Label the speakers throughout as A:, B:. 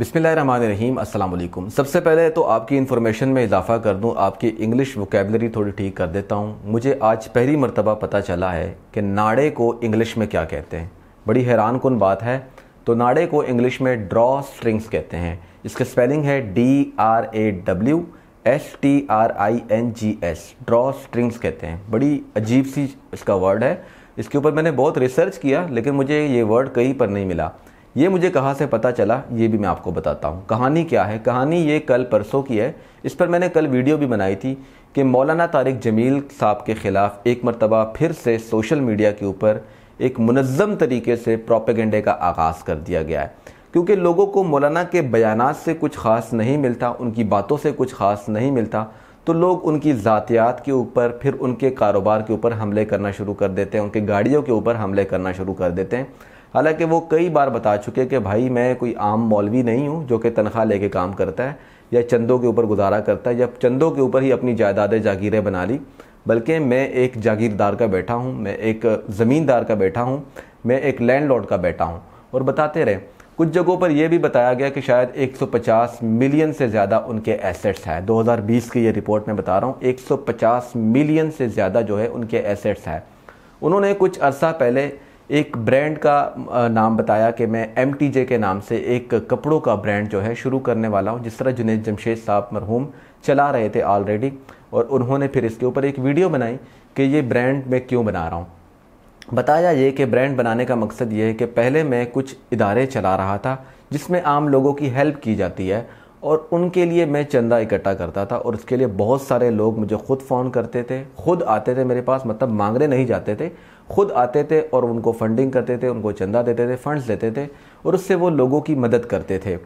A: अस्सलाम अल्लाम सबसे पहले तो आपकी इन्फॉर्मेशन में इजाफ़ा कर दूं आपकी इंग्लिश वोकेबलरी थोड़ी ठीक कर देता हूं मुझे आज पहली मरतबा पता चला है कि नाड़े को इंग्लिश में क्या कहते हैं बड़ी हैरान कन बात है तो नाड़े को इंग्लिश में ड्रॉ स्ट्रिंग्स कहते हैं इसका स्पेलिंग है D R A W S T R I N G S draw strings कहते हैं बड़ी अजीब सी इसका वर्ड है इसके ऊपर मैंने बहुत रिसर्च किया लेकिन मुझे ये वर्ड कहीं पर नहीं मिला ये मुझे कहाँ से पता चला ये भी मैं आपको बताता हूँ कहानी क्या है कहानी ये कल परसों की है इस पर मैंने कल वीडियो भी बनाई थी कि मौलाना तारिक जमील साहब के ख़िलाफ़ एक मरतबा फिर से सोशल मीडिया के ऊपर एक मनज़म तरीके से प्रोपेगेंडे का आगाज़ कर दिया गया है क्योंकि लोगों को मौलाना के बयान से कुछ ख़ास नहीं मिलता उनकी बातों से कुछ ख़ास नहीं मिलता तो लोग उनकी ज़ातियात के ऊपर फिर उनके कारोबार के ऊपर हमले करना शुरू कर देते हैं उनके गाड़ियों के ऊपर हमले करना शुरू कर देते हैं हालांकि वो कई बार बता चुके कि भाई मैं कोई आम मौलवी नहीं हूँ जो कि तनख्वाह लेके काम करता है या चंदों के ऊपर गुजारा करता है या चंदों के ऊपर ही अपनी जायदादें जागीरें बना ली बल्कि मैं एक जागीरदार का बैठा हूँ मैं एक ज़मींदार का बैठा हूँ मैं एक लैंडलॉर्ड का बैठा हूँ और बताते रहे कुछ जगहों पर यह भी बताया गया कि शायद 150 मिलियन से ज़्यादा उनके एसेट्स हैं 2020 की ये रिपोर्ट में बता रहा हूँ 150 मिलियन से ज़्यादा जो है उनके एसेट्स हैं उन्होंने कुछ अरसा पहले एक ब्रांड का नाम बताया कि मैं एम के नाम से एक कपड़ों का ब्रांड जो है शुरू करने वाला हूँ जिस तरह जुनेद जमशेद साहब मरहूम चला रहे थे ऑलरेडी और उन्होंने फिर इसके ऊपर एक वीडियो बनाई कि ये ब्रांड मैं क्यों बना रहा हूँ बताया ये कि ब्रांड बनाने का मकसद ये है कि पहले मैं कुछ इदारे चला रहा था जिसमें आम लोगों की हेल्प की जाती है और उनके लिए मैं चंदा इकट्ठा करता था और उसके लिए बहुत सारे लोग मुझे खुद फ़ोन करते थे खुद आते थे मेरे पास मतलब मांगने नहीं जाते थे खुद आते थे और उनको फंडिंग करते थे उनको चंदा देते थे फंड्स देते थे और उससे वो लोगों की मदद करते थे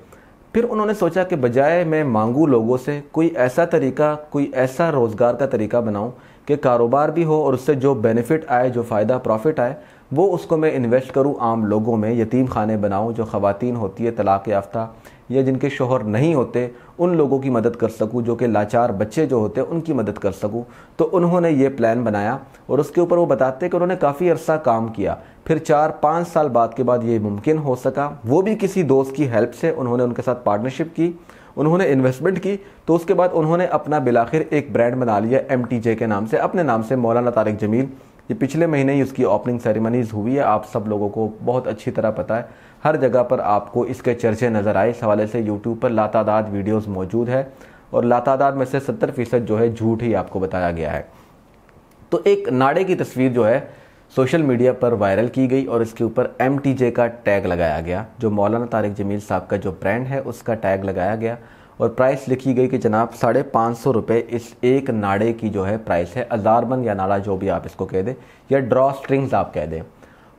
A: फिर उन्होंने सोचा कि बजाय मैं मांगू लोगों से कोई ऐसा तरीका कोई ऐसा रोज़गार का तरीका बनाऊँ कि कारोबार भी हो और उससे जो बेनिफिट आए जो फ़ायदा प्रॉफिट आए वो उसको मैं इन्वेस्ट करूँ आम लोगों में यतीम खाने बनाऊँ जो ख़वान होती है तलाक़ याफ़्ता या जिनके शोहर नहीं होते उन लोगों की मदद कर सकूँ जो कि लाचार बच्चे जो होते उनकी मदद कर सकूं तो उन्होंने ये प्लान बनाया और उसके ऊपर वो बताते कि उन्होंने काफ़ी अरसा काम किया फिर चार पाँच साल बाद के बाद ये मुमकिन हो सका वो भी किसी दोस्त की हेल्प से उन्होंने उनके साथ पार्टनरशिप की उन्होंने इन्वेस्टमेंट की तो उसके बाद उन्होंने अपना बिलाखिर एक ब्रांड बना लिया एम के नाम से अपने नाम से मौलाना तारक जमील ये पिछले महीने ही उसकी ओपनिंग सेरेमनीज हुई है आप सब लोगों को बहुत अच्छी तरह पता है हर जगह पर आपको इसके चर्चे नज़र आए इस हवाले से यूट्यूब पर लातादाद वीडियोस मौजूद है और लातादाद में से सत्तर फीसद जो है झूठ ही आपको बताया गया है तो एक नाड़े की तस्वीर जो है सोशल मीडिया पर वायरल की गई और इसके ऊपर एम का टैग लगाया गया जो मौलाना तारिक जमील साहब का जो ब्रांड है उसका टैग लगाया गया और प्राइस लिखी गई कि जनाब साढ़े पाँच सौ रुपये इस एक नाड़े की जो है प्राइस है अजारबंद या नाड़ा जो भी आप इसको कह दें या ड्रॉ स्ट्रिंग्स आप कह दें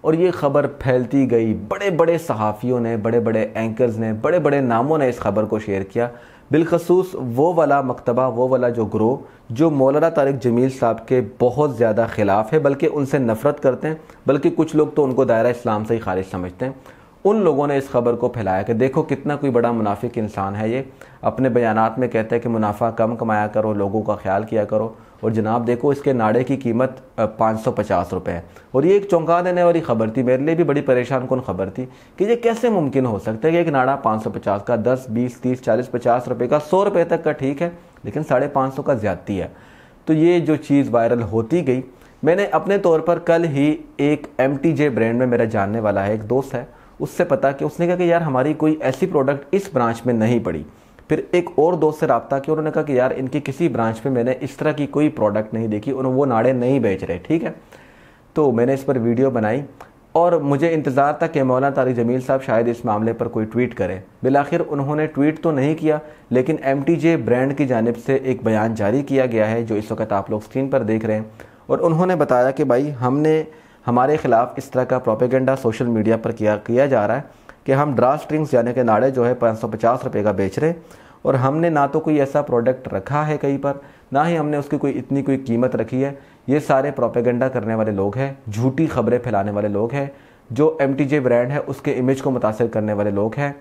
A: और ये खबर फैलती गई बड़े बड़े सहाफ़ियों ने बड़े बड़े एंकर्स ने बड़े बड़े नामों ने इस खबर को शेयर किया बिलखसूस वो वाला मकतबा वो वाला जो ग्रोह जो मौलाना तारिक जमील साहब के बहुत ज़्यादा ख़िलाफ़ है बल्कि उनसे नफ़रत करते हैं बल्कि कुछ लोग तो उनको दायरा इस्लाम से ही खारिज समझते हैं उन लोगों ने इस खबर को फैलाया कि देखो कितना कोई बड़ा मुनाफिक इंसान है ये अपने बयानात में कहते हैं कि मुनाफा कम कमाया करो लोगों का ख्याल किया करो और जनाब देखो इसके नाड़े की कीमत पाँच सौ पचास रुपये है और ये एक चौंका देने वाली खबर थी मेरे लिए भी बड़ी परेशान कौन खबर थी कि ये कैसे मुमकिन हो सकता है कि एक नाड़ा पाँच सौ पचास का दस बीस तीस चालीस पचास रुपये का सौ रुपये तक का ठीक है लेकिन साढ़े पाँच सौ का ज़्यादती है तो ये जो चीज़ वायरल होती गई मैंने अपने तौर पर कल ही एक एम ब्रांड में मेरा जानने वाला है एक दोस्त है उससे पता कि उसने कहा कि यार हमारी कोई ऐसी प्रोडक्ट इस ब्रांच में नहीं पड़ी फिर एक और दोस्त से रबता किया उन्होंने कहा कि यार इनकी किसी ब्रांच में मैंने इस तरह की कोई प्रोडक्ट नहीं देखी और वो नाड़े नहीं बेच रहे ठीक है तो मैंने इस पर वीडियो बनाई और मुझे इंतज़ार था कि मौलाना तारी जमील साहब शायद इस मामले पर कोई ट्वीट करें बिलाखिर उन्होंने ट्वीट तो नहीं किया लेकिन एम ब्रांड की जानब से एक बयान जारी किया गया है जो इस वक्त आप लोग स्क्रीन पर देख रहे हैं और उन्होंने बताया कि भाई हमने हमारे खिलाफ इस तरह का प्रोपेगेंडा सोशल मीडिया पर किया किया जा रहा है कि हम ड्रा स्ट्रिंग्स यानी कि नाड़े जो है पाँच सौ पचास रुपये का बेच रहे और हमने ना तो कोई ऐसा प्रोडक्ट रखा है कहीं पर ना ही हमने उसकी कोई इतनी कोई कीमत रखी है ये सारे प्रोपेगेंडा करने वाले लोग हैं झूठी खबरें फैलाने वाले लोग हैं जो एम ब्रांड है उसके इमेज को मुतासर करने वाले लोग हैं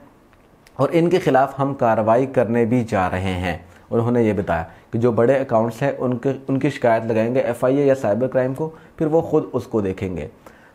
A: और इनके ख़िलाफ़ हम कार्रवाई करने भी जा रहे हैं उन्होंने ये बताया कि जो बड़े अकाउंट्स हैं उनके उनकी शिकायत लगाएंगे एफ या साइबर क्राइम को फिर वो खुद उसको देखेंगे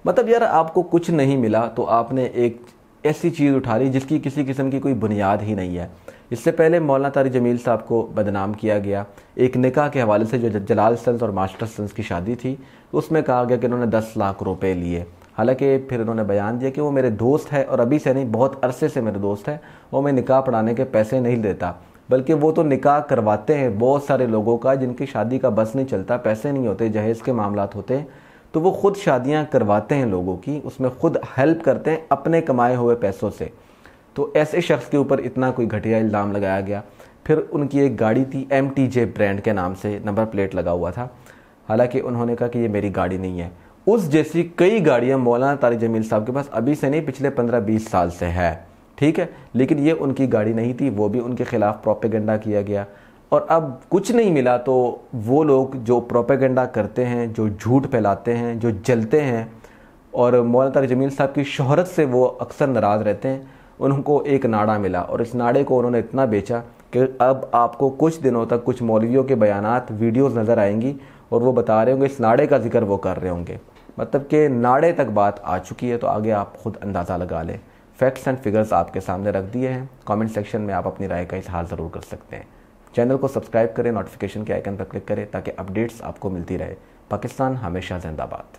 A: मतलब यार आपको कुछ नहीं मिला तो आपने एक ऐसी चीज़ उठा ली जिसकी किसी किस्म की कोई बुनियाद ही नहीं है इससे पहले मौलाना तारी जमील साहब को बदनाम किया गया एक निकाह के हवाले से जो जलाल सन्स और मास्टर सन्स की शादी थी उसमें कहा गया कि इन्होंने दस लाख रुपए लिए हालांकि फिर इन्होंने बयान दिया कि वो मेरे दोस्त है और अभी से नहीं बहुत अरसे से मेरे दोस्त है वो मैं निकाह पढ़ाने के पैसे नहीं देता बल्कि वो तो निकाह करवाते हैं बहुत सारे लोगों का जिनकी शादी का बस नहीं चलता पैसे नहीं होते जहेज़ के मामला होते तो वो ख़ुद शादियाँ करवाते हैं लोगों की उसमें ख़ुद हेल्प करते हैं अपने कमाए हुए पैसों से तो ऐसे शख्स के ऊपर इतना कोई घटिया इल्ज़ाम लगाया गया फिर उनकी एक गाड़ी थी एम टी जे ब्रांड के नाम से नंबर प्लेट लगा हुआ था हालांकि उन्होंने कहा कि ये मेरी गाड़ी नहीं है उस जैसी कई गाड़ियां मौलाना तारी जमील साहब के पास अभी से नहीं पिछले पंद्रह बीस साल से है ठीक है लेकिन ये उनकी गाड़ी नहीं थी वो भी उनके खिलाफ प्रोपेगेंडा किया गया और अब कुछ नहीं मिला तो वो लोग जो प्रोपेगेंडा करते हैं जो झूठ फैलाते हैं जो जलते हैं और मौलाना तारिक जमील साहब की शहरत से वो अक्सर नाराज़ रहते हैं उनको एक नाड़ा मिला और इस नाड़े को उन्होंने इतना बेचा कि अब आपको कुछ दिनों तक कुछ मौलवियों के बयान वीडियोज़ नज़र आएंगी और वो बता रहे होंगे इस नाड़े का जिक्र वो कर रहे होंगे मतलब कि नाड़े तक बात आ चुकी है तो आगे आप ख़ुद अंदाज़ा लगा लें फैक्ट्स एंड फिगर्स आपके सामने रख दिए हैं कमेंट सेक्शन में आप अपनी राय का इजहार ज़रूर कर सकते हैं चैनल को सब्सक्राइब करें नोटिफिकेशन के आइकन पर क्लिक करें ताकि अपडेट्स आपको मिलती रहे पाकिस्तान हमेशा जिंदाबाद